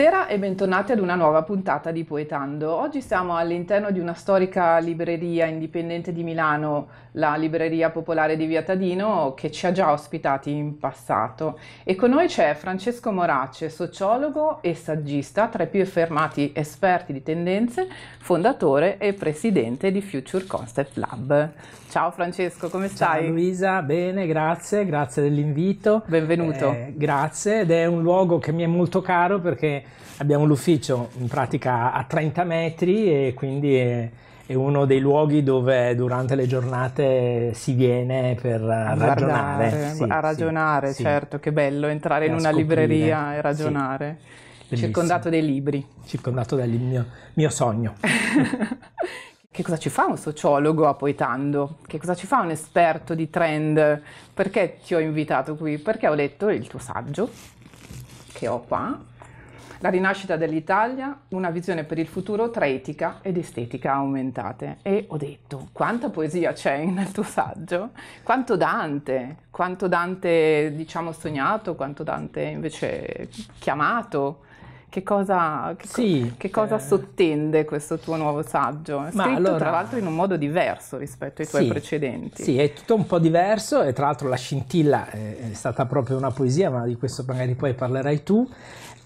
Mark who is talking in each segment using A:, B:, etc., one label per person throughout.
A: Buonasera e bentornati ad una nuova puntata di Poetando. Oggi siamo all'interno di una storica libreria indipendente di Milano, la Libreria Popolare di Via Tadino, che ci ha già ospitati in passato. E con noi c'è Francesco Morace, sociologo e saggista, tra i più affermati esperti di tendenze, fondatore e presidente di Future Concept Lab. Ciao Francesco, come stai? Ciao Luisa, bene,
B: grazie, grazie dell'invito. Benvenuto. Eh, grazie, ed è un luogo che mi è molto caro perché abbiamo l'ufficio in pratica a 30 metri e quindi è, è uno dei luoghi dove durante le giornate si viene per a ragionare. sì, a ragionare, sì, certo,
A: sì. che bello entrare e in una scoprire. libreria e ragionare. Bellissimo. Circondato dai libri.
B: Circondato dal mio, mio sogno.
A: Che cosa ci fa un sociologo a Poetando? Che cosa ci fa un esperto di trend? Perché ti ho invitato qui? Perché ho letto il tuo saggio che ho qua la rinascita dell'Italia, una visione per il futuro tra etica ed estetica aumentate. E ho detto, quanta poesia c'è nel tuo saggio? Quanto Dante, quanto Dante diciamo sognato, quanto Dante invece chiamato. Che cosa, che sì, co- che cosa eh... sottende questo tuo nuovo saggio? È scritto allora... tra l'altro in un modo diverso rispetto ai tuoi sì, precedenti. Sì,
B: è tutto un po' diverso e tra l'altro la scintilla è stata proprio una poesia, ma di questo magari poi parlerai tu.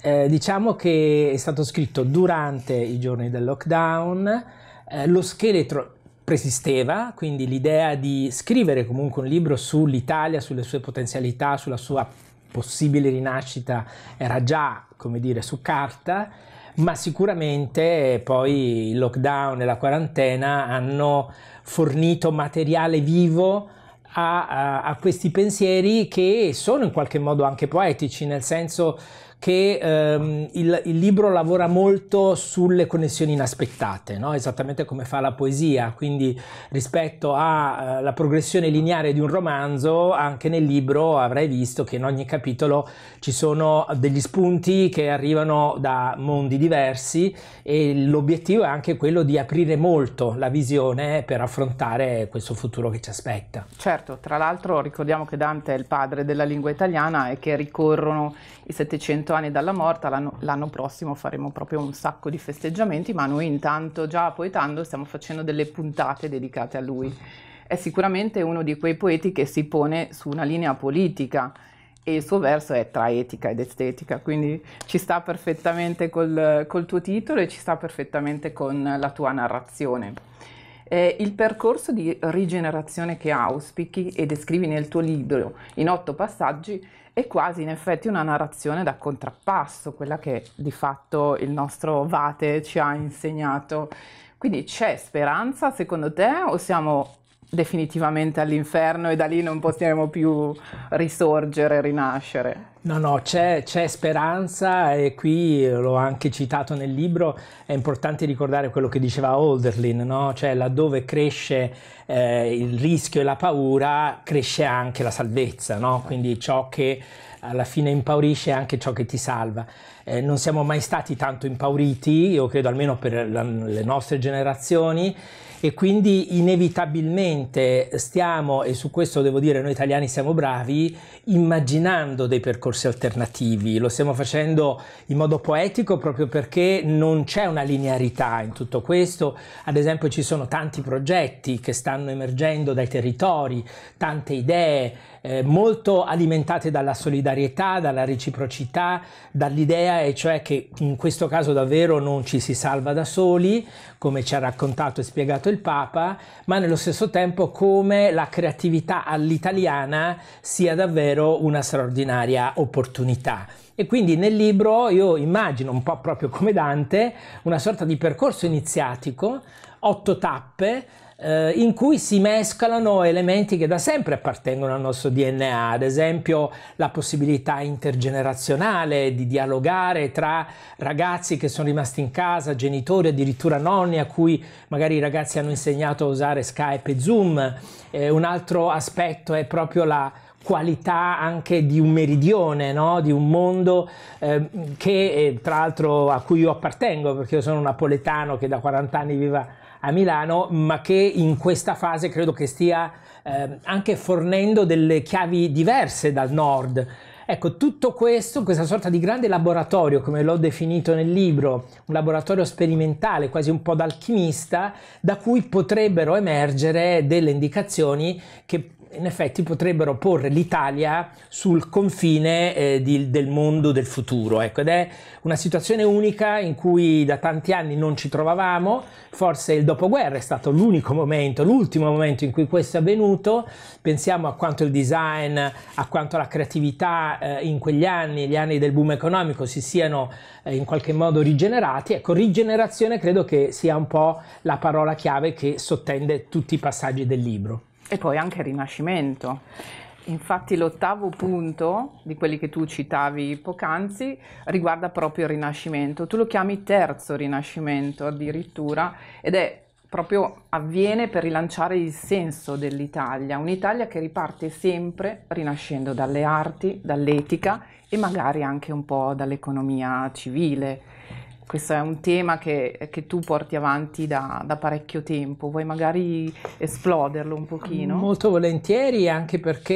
B: Eh, diciamo che è stato scritto durante i giorni del lockdown, eh, lo scheletro persisteva, quindi l'idea di scrivere comunque un libro sull'Italia, sulle sue potenzialità, sulla sua possibile rinascita era già, come dire, su carta, ma sicuramente poi il lockdown e la quarantena hanno fornito materiale vivo a, a, a questi pensieri che sono in qualche modo anche poetici, nel senso che ehm, il, il, libro lavora molto sulle connessioni inaspettate, no? esattamente come fa la poesia, quindi rispetto alla eh, progressione lineare di un romanzo, anche nel libro avrai visto che in ogni capitolo ci sono degli spunti che arrivano da mondi diversi e l'obiettivo è anche quello di aprire molto la visione per affrontare questo futuro che ci aspetta.
A: Certo, tra l'altro ricordiamo che Dante è il padre della lingua italiana e che ricorrono i 700 anni dalla morta, l'anno, l'anno prossimo faremo proprio un sacco di festeggiamenti, ma noi intanto già Poetando stiamo facendo delle puntate dedicate a lui. È sicuramente uno di quei poeti che si pone su una linea politica e il suo verso è tra etica ed estetica, quindi ci sta perfettamente col, col tuo titolo e ci sta perfettamente con la tua narrazione eh, il percorso di rigenerazione che auspichi e descrivi nel tuo libro in otto passaggi è quasi in effetti una narrazione da contrappasso, quella che di fatto il nostro Vate ci ha insegnato. Quindi c'è speranza secondo te o siamo definitivamente all'inferno e da lì non possiamo più risorgere, rinascere?
B: No, no, c'è, c'è, speranza e qui l'ho anche citato nel libro, è importante ricordare quello che diceva Olderlin, no? cioè laddove cresce eh, il rischio e la paura cresce anche la salvezza, no? quindi ciò che alla fine impaurisce anche ciò che ti salva. Eh, non siamo mai stati tanto impauriti, io credo almeno per la, le nostre generazioni, e quindi inevitabilmente stiamo, e su questo devo dire noi italiani siamo bravi, immaginando dei percorsi alternativi, lo stiamo facendo in modo poetico proprio perché non c'è una linearità in tutto questo, ad esempio ci sono tanti progetti che stanno emergendo dai territori, tante idee, eh, molto alimentate dalla solidarietà, dalla reciprocità, dall'idea e cioè che in questo caso davvero non ci si salva da soli, come ci ha raccontato e spiegato il Papa, ma nello stesso tempo come la creatività all'italiana sia davvero una straordinaria opportunità. E quindi nel libro io immagino, un po' proprio come Dante, una sorta di percorso iniziatico, otto tappe, eh, in cui si mescolano elementi che da sempre appartengono al nostro DNA, ad esempio la possibilità intergenerazionale di dialogare tra ragazzi che sono rimasti in casa, genitori, addirittura nonni a cui magari i ragazzi hanno insegnato a usare Skype e Zoom. Eh, un altro aspetto è proprio la qualità anche di un meridione, no? di un mondo ehm, eh, che tra l'altro a cui io appartengo, perché io sono napoletano che da 40 anni viva a Milano, ma che in questa fase credo che stia eh, anche fornendo delle chiavi diverse dal nord. Ecco, tutto questo, questa sorta di grande laboratorio, come l'ho definito nel libro, un laboratorio sperimentale, quasi un po' d'alchimista, da cui potrebbero emergere delle indicazioni che in effetti potrebbero porre l'Italia sul confine eh, di, del mondo del futuro. Ecco, ed è una situazione unica in cui da tanti anni non ci trovavamo, forse il dopoguerra è stato l'unico momento, l'ultimo momento in cui questo è avvenuto. Pensiamo a quanto il design, a quanto la creatività eh, in quegli anni, gli anni del boom economico, si siano eh, in qualche modo rigenerati. Ecco, rigenerazione credo che sia un po' la parola chiave che sottende tutti i passaggi del libro
A: e poi anche il Rinascimento. Infatti l'ottavo punto di quelli che tu citavi poc'anzi riguarda proprio il Rinascimento. Tu lo chiami terzo Rinascimento addirittura ed è proprio avviene per rilanciare il senso dell'Italia, un'Italia che riparte sempre rinascendo dalle arti, dall'etica e magari anche un po' dall'economia civile questo è un tema che, che tu porti avanti da, da, parecchio tempo, vuoi magari esploderlo un pochino? Molto volentieri, anche perché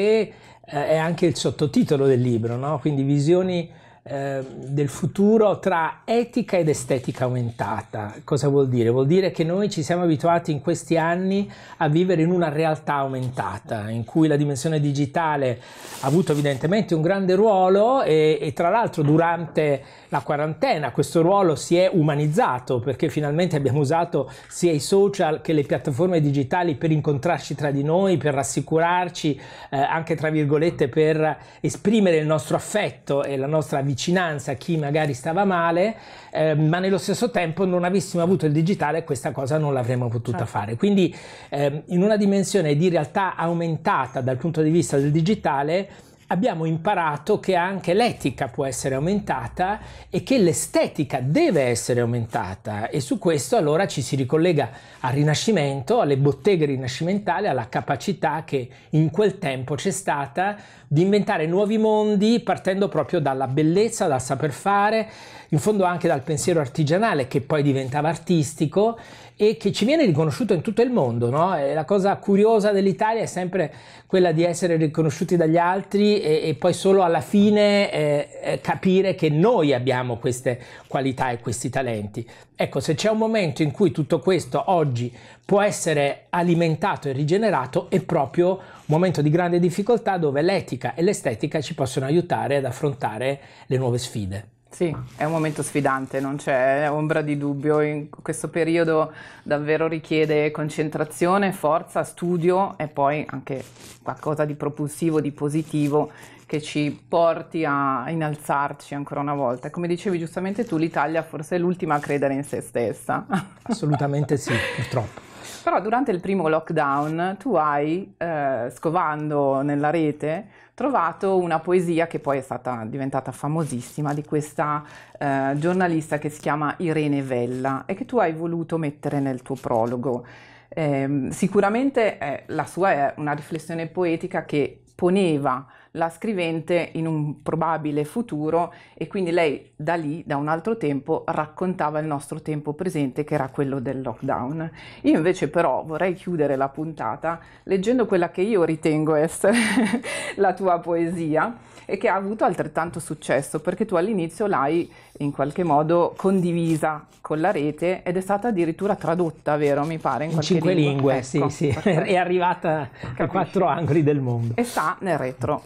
B: eh, è anche il sottotitolo del libro, no? quindi visioni Ehm, del futuro tra etica ed estetica aumentata. Cosa vuol dire? Vuol dire che noi ci siamo abituati in questi anni a vivere in una realtà aumentata, in cui la dimensione digitale ha avuto evidentemente un grande ruolo e, e tra l'altro durante la quarantena questo ruolo si è umanizzato perché finalmente abbiamo usato sia i social che le piattaforme digitali per incontrarci tra di noi, per rassicurarci, eh, anche tra virgolette per esprimere il nostro affetto e la nostra vicinanza vicinanza a chi magari stava male, eh, ma nello stesso tempo non avessimo avuto il digitale questa cosa non l'avremmo potuta certo. fare. Quindi eh, in una dimensione di realtà aumentata dal punto di vista del digitale, abbiamo imparato che anche l'etica può essere aumentata e che l'estetica deve essere aumentata e su questo allora ci si ricollega al Rinascimento, alle botteghe rinascimentali, alla capacità che in quel tempo c'è stata di inventare nuovi mondi partendo proprio dalla bellezza, dal saper fare, in fondo anche dal pensiero artigianale che poi diventava artistico e che ci viene riconosciuto in tutto il mondo. No? la cosa curiosa dell'Italia è sempre quella di essere riconosciuti dagli altri e, e poi solo alla fine eh, eh, capire che noi abbiamo queste qualità e questi talenti. Ecco, se c'è un momento in cui tutto questo oggi può essere alimentato e rigenerato è proprio un momento di grande difficoltà dove l'etica e l'estetica ci possono aiutare ad affrontare le nuove sfide. Sì,
A: è un momento sfidante, non c'è ombra di dubbio. In questo periodo davvero richiede concentrazione, forza, studio e poi anche qualcosa di propulsivo, di positivo che ci porti a innalzarci ancora una volta. Come dicevi giustamente tu, l'Italia forse è l'ultima a credere in se stessa.
B: Assolutamente sì, purtroppo.
A: Però durante il primo lockdown tu hai, eh, scovando nella rete, trovato una poesia che poi è stata diventata famosissima di questa eh, giornalista che si chiama Irene Vella e che tu hai voluto mettere nel tuo prologo. Ehm, eh, sicuramente la sua è una riflessione poetica che poneva la scrivente in un probabile futuro e quindi lei da lì, da un altro tempo, raccontava il nostro tempo presente che era quello del lockdown. Io invece però vorrei chiudere la puntata leggendo quella che io ritengo essere la tua poesia e che ha avuto altrettanto successo perché tu all'inizio l'hai in qualche modo condivisa con la rete ed è stata addirittura tradotta, vero? Mi pare in, in cinque lingua. lingue, ecco, sì, sì, è arrivata
B: Capisci? a quattro angoli del mondo.
A: E sta nel retro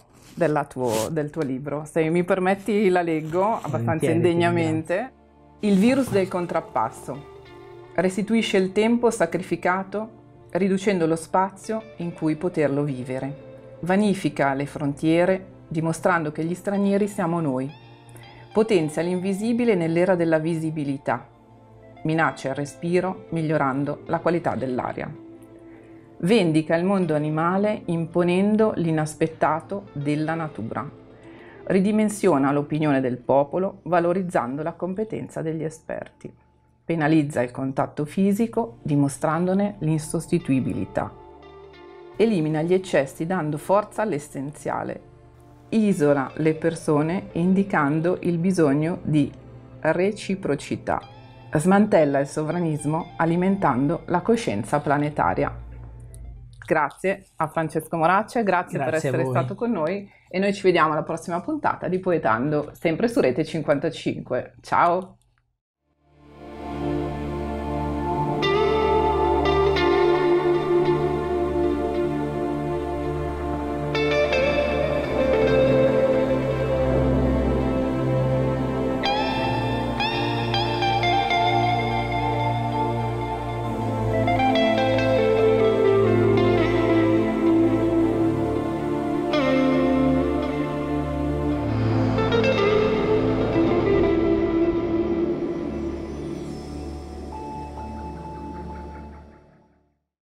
A: tuo, del tuo libro. Se mi permetti la leggo abbastanza indegnamente. Il virus del contrappasso restituisce il tempo sacrificato riducendo lo spazio in cui poterlo vivere. Vanifica le frontiere dimostrando che gli stranieri siamo noi. Potenzia l'invisibile nell'era della visibilità. Minaccia il respiro migliorando la qualità dell'aria vendica il mondo animale imponendo l'inaspettato della natura. Ridimensiona l'opinione del popolo valorizzando la competenza degli esperti. Penalizza il contatto fisico dimostrandone l'insostituibilità. Elimina gli eccessi dando forza all'essenziale. Isola le persone indicando il bisogno di reciprocità. Smantella il sovranismo alimentando la coscienza planetaria. Grazie a Francesco Moracce, grazie, grazie per essere stato con noi e noi ci vediamo alla prossima puntata di Poetando, sempre su Rete 55. Ciao!